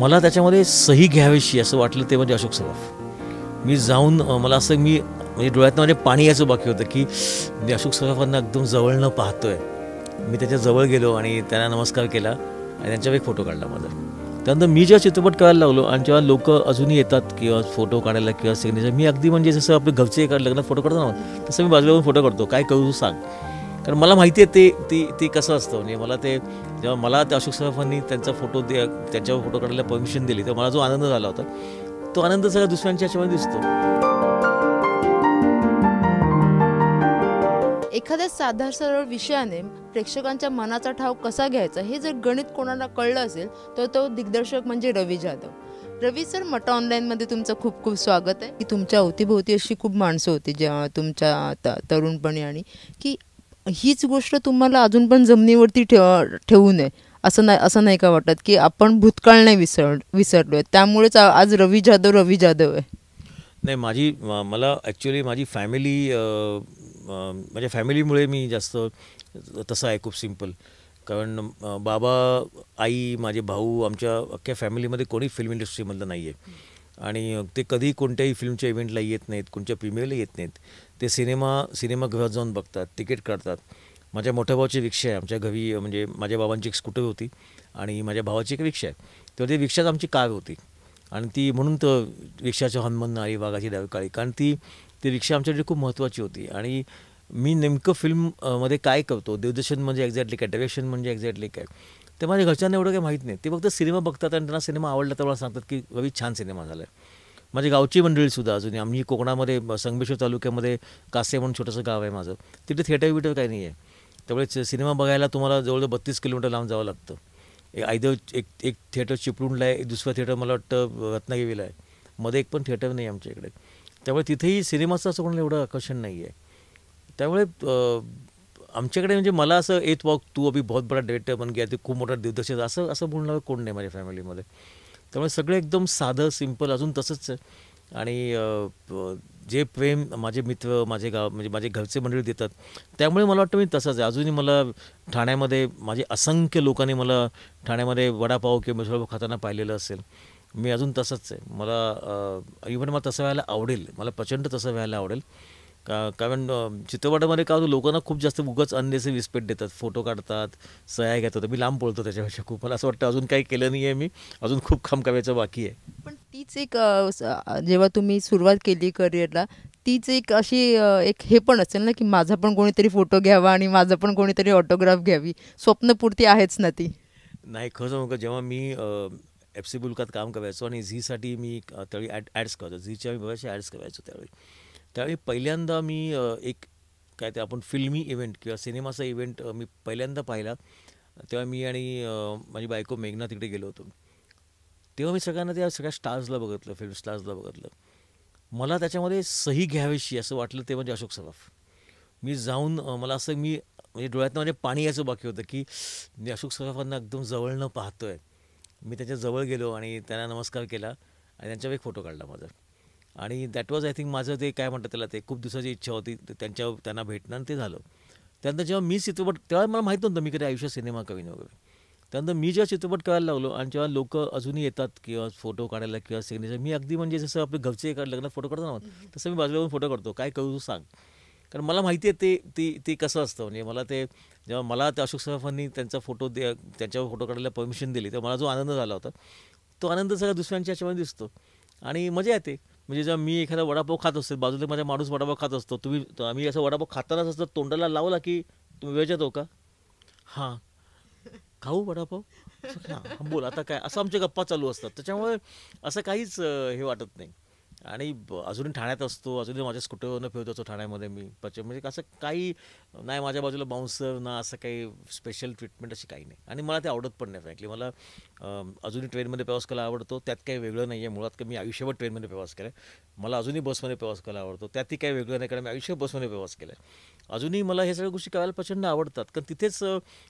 मला त्याच्यामध्ये सही घ्यावीशी असं वाटलं ते म्हणजे अशोक सराफ मी जाऊन मला असं मी म्हणजे डोळ्यातनं म्हणजे पाणी यायचं बाकी होतं की मी अशोक सराफांना एकदम जवळनं पाहतोय मी त्याच्या जवळ गेलो आणि त्यांना नमस्कार केला आणि त्यांच्यावर एक फोटो काढला माझा त्यानंतर मी जेव्हा चित्रपट करायला लागलो आणि जेव्हा लोक अजूनही येतात किंवा फोटो काढायला किंवा सिग्नेचर मी अगदी म्हणजे जसं आपले घरचे एका लग्नात फोटो काढतो ना तसं मी बाजूला फोटो काढतो काय करू सांग कारण मला माहिती आहे ते ते ते कसं असतं म्हणजे मला ते जेव्हा मला त्या अशोक साहेबांनी त्यांचा फोटो दे त्यांच्या फोटो काढायला परमिशन दिली तेव्हा मला जो आनंद झाला होता तो आनंद सगळा दुसऱ्यांच्या याच्यामध्ये दिसतो एखाद्या साधार सरळ विषयाने प्रेक्षकांच्या मनाचा ठाव कसा घ्यायचा हे जर गणित कोणाला कळलं असेल तर तो दिग्दर्शक म्हणजे रवी जाधव रवी सर मटा ऑनलाईनमध्ये तुमचं खूप खूप स्वागत आहे की तुमच्या अवतीभोवती अशी खूप माणसं होती ज्या तुमच्या तरुणपणी आणि की हीच गोष्ट तुम्हाला अजून पण जमिनीवरती ठेव ठेवू नये असं नाही असं नाही का वाटत की आपण भूतकाळ नाही विसर विसरलो आहे त्यामुळेच आज रवी जाधव रवी जाधव आहे नाही माझी मला ॲक्च्युली माझी फॅमिली माझ्या फॅमिलीमुळे मी जास्त तसं आहे खूप सिम्पल कारण बाबा आई माझे भाऊ आमच्या अख्ख्या फॅमिलीमध्ये कोणी फिल्म इंडस्ट्रीमधलं नाही आहे आणि ते कधी कोणत्याही फिल्मच्या इव्हेंटला येत नाहीत कोणत्या प्रीमियरला येत नाहीत ते सिनेमा सिनेमागृहात जाऊन बघतात तिकीट काढतात माझ्या मोठ्या भावाची रिक्षा आहे आमच्या घरी म्हणजे माझ्या बाबांची एक स्कूटर होती आणि माझ्या भावाची एक रिक्षा आहे तर ते रिक्षाच आमची कार होती आणि ती म्हणून तर रिक्षाचं हनुमन आई वाघाची डावी काळी कारण ती ती रिक्षा आमच्यासाठी खूप महत्त्वाची होती आणि मी नेमकं फिल्ममध्ये काय करतो देवदर्शन म्हणजे एक्झॅक्टली काय डायरेक्शन म्हणजे एक्झॅक्टली काय ते माझ्या घरच्यांना एवढं काही माहीत नाही ते फक्त सिनेमा बघतात आणि त्यांना सिनेमा आवडला तर मला सांगतात की रवी छान सिनेमा झाला आहे माझी गावची मंडळीसुद्धा अजून आम्ही कोकणामध्ये संगमेश्वर तालुक्यामध्ये कासे म्हणून छोटंसं गाव आहे माझं तिथे थिएटर बिटर काही नाही आहे त्यामुळे सिनेमा बघायला तुम्हाला जवळजवळ बत्तीस किलोमीटर लांब जावं लागतं एक आयदर एक एक थिएटर चिपळूणला आहे दुसरं थिएटर मला वाटतं रत्नागिरीला आहे मध्ये एक पण थिएटर नाही आमच्या इकडे त्यामुळे तिथेही सिनेमाचं असं कोणाला एवढं आकर्षण नाही आहे त्यामुळे आमच्याकडे म्हणजे मला असं येत वॉक तू अभि बहुत बडा डेट बन गया खूप मोठा दिग्दर्शक असं असं बोलणार कोण नाही माझ्या फॅमिलीमध्ये त्यामुळे सगळं एकदम साधं सिंपल अजून तसंच आणि जे प्रेम माझे मित्र माझे गाव म्हणजे माझे घरचे मंडळी देतात त्यामुळे मला वाटतं मी तसंच आहे अजूनही मला ठाण्यामध्ये माझे असंख्य लोकांनी मला ठाण्यामध्ये वडापाव किंवा मिसळपाव खाताना पाहिलेलं असेल मी अजून तसंच आहे मला इव्हन मला तसं व्हायला आवडेल मला प्रचंड तसं व्हायला आवडेल का कारण चित्रपटामध्ये काय होतं लोकांना खूप जास्त उगाच अननेसे विस्पेट देतात फोटो काढतात सह्या घेतात मी लांब बोलतो त्याच्यापेक्षा खूप मला असं वाटतं अजून काही केलं नाही आहे मी अजून खूप खाम करायचं बाकी आहे पण तीच एक जेव्हा तुम्ही सुरुवात केली करिअरला तीच एक अशी एक हे पण असेल ना की माझा पण कोणीतरी फोटो घ्यावा आणि माझा पण कोणीतरी ऑटोग्राफ घ्यावी स्वप्नपूर्ती आहेच ना ती नाही खरं सांगू का जेव्हा मी एफ सी बुलकात काम करायचो आणि झीसाठी मी त्यावेळी ॲड ॲड्स करायचो झीच्या मी बऱ्याचशा ॲड्स करायचो त्यावेळी त्यावेळी पहिल्यांदा मी एक काय ते आपण फिल्मी इव्हेंट किंवा सिनेमाचा इव्हेंट मी पहिल्यांदा पाहिला तेव्हा मी आणि माझी बायको मेघना तिकडे गेलो होतो तेव्हा मी सगळ्यांना त्या सगळ्या स्टार्सला बघितलं फिल्म स्टार्सला बघितलं मला त्याच्यामध्ये सही घ्यावीशी असं वाटलं ते म्हणजे अशोक सराफ मी जाऊन मला असं मी म्हणजे डोळ्यातनं म्हणजे पाणी यायचं बाकी होतं की मी अशोक सराफांना एकदम जवळनं पाहतोय मी त्याच्याजवळ जवळ गेलो आणि त्यांना नमस्कार केला आणि त्यांच्यावर एक फोटो काढला माझा आणि दॅट वॉज आय थिंक माझं ते काय म्हणतात त्याला ते खूप दिवसाची इच्छा होती त्यांच्या त्यांना भेटणं आणि ते झालं त्यानंतर जेव्हा मी चित्रपट तेव्हा मला माहीत नव्हतं मी कधी आयुष्य सिनेमा कवीन वगैरे त्यानंतर मी जेव्हा चित्रपट करायला लागलो आणि जेव्हा लोक अजूनही येतात किंवा फोटो काढायला किंवा सिग्नेचर मी अगदी म्हणजे जसं आपले घरचे लग्न फोटो करतो ना तसं मी बाजूला फोटो करतो काय करू तू सांग कारण मला माहिती आहे ते ते ते कसं असतं म्हणजे मला ते जेव्हा मला ते अशोक सराफांनी त्यांचा फोटो दे त्यांच्यावर फोटो काढायला परमिशन दिली तेव्हा मला जो आनंद झाला होता तो आनंद सगळा दुसऱ्यांच्या याच्यामध्ये दिसतो आणि मजा येते म्हणजे जेव्हा मी एखादा वडापाव खात असतो बाजूला माझा माणूस वडापाव खात असतो तुम्ही आम्ही असं वडापाव खातानाच असतो तोंडाला लावला की तुम्ही वेळ हो का हां खाऊ वडापाव हां बोल आता काय असं आमच्या गप्पा चालू असतात त्याच्यामुळे असं काहीच हे वाटत नाही आणि अजूनही ठाण्यात असतो अजूनही माझ्या स्कूटरवरनं फिरत असतो ठाण्यामध्ये मी पचे म्हणजे असं काही नाही माझ्या बाजूला बाउन्सर ना असं काही स्पेशल ट्रीटमेंट अशी काही नाही आणि मला ते आवडत पण नाही फ्रँकली मला अजूनही ट्रेनमध्ये प्रवास करायला आवडतो त्यात काही वेगळं नाही आहे मुळात की मी आयुष्यभर ट्रेनमध्ये प्रवास केला मला अजूनही बसमध्ये प्रवास करायला आवडतो त्यातही काही वेगळं नाही कारण मी आयुष्य बसमध्ये प्रवास केला आहे अजूनही मला हे सगळ्या गोष्टी करायला प्रचंड आवडतात कारण तिथेच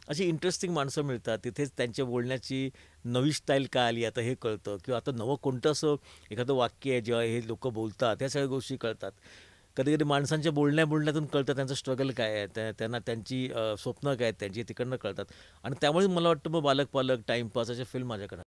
अशी इंटरेस्टिंग माणसं मिळतात तिथेच त्यांच्या बोलण्याची नवी स्टाईल का आली आता हे कळतं किंवा आता नवं कोणतं असं एखादं वाक्य आहे जेव्हा हे लोक बोलतात ह्या सगळ्या गोष्टी कळतात कधी कधी माणसांच्या बोलण्या बोलण्यातून कळतं त्यांचं स्ट्रगल काय आहे त्या त्यांना त्यांची स्वप्न काय आहेत त्यांची तिकडनं कळतात आणि त्यामुळे मला वाटतं मग बालक पालक टाईमपास अशा फिल्म माझ्याकडे